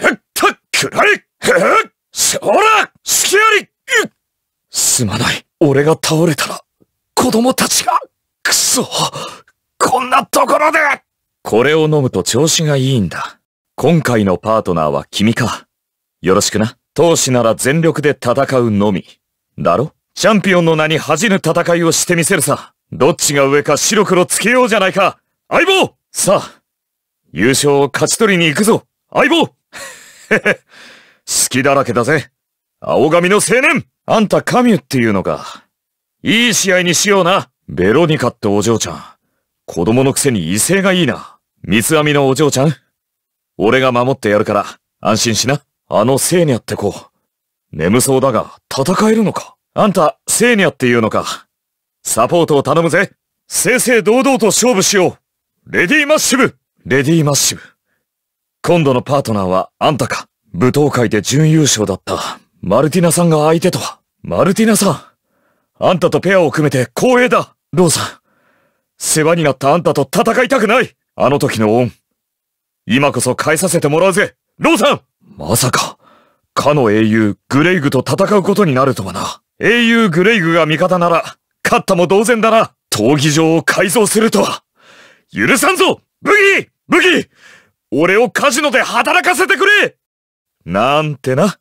へっくらえそらすきありすまない。俺が倒れたら、子供たちが、くそ、こんなところでこれを飲むと調子がいいんだ。今回のパートナーは君か。よろしくな。闘志なら全力で戦うのみ。だろチャンピオンの名に恥じぬ戦いをしてみせるさ。どっちが上か白黒つけようじゃないか。相棒さあ、優勝を勝ち取りに行くぞ。相棒 好きだらけだぜ。青髪の青年あんたカミュっていうのか。いい試合にしような。ベロニカってお嬢ちゃん。子供のくせに威勢がいいな。三つ編みのお嬢ちゃん。俺が守ってやるから、安心しな。あのセーニャって子。眠そうだが、戦えるのか。あんた、セーニャっていうのか。サポートを頼むぜ。正々堂々と勝負しよう。レディーマッシブレディーマッシブ今度のパートナーはあんたか。舞踏会で準優勝だった、マルティナさんが相手とは。マルティナさんあんたとペアを組めて光栄だローさん世話になったあんたと戦いたくないあの時の恩。今こそ返させてもらうぜローさんまさか、かの英雄、グレイグと戦うことになるとはな。英雄グレイグが味方なら、勝ったも同然だな闘技場を改造するとは許さんぞブギーブギー俺をカジノで働かせてくれなんてな。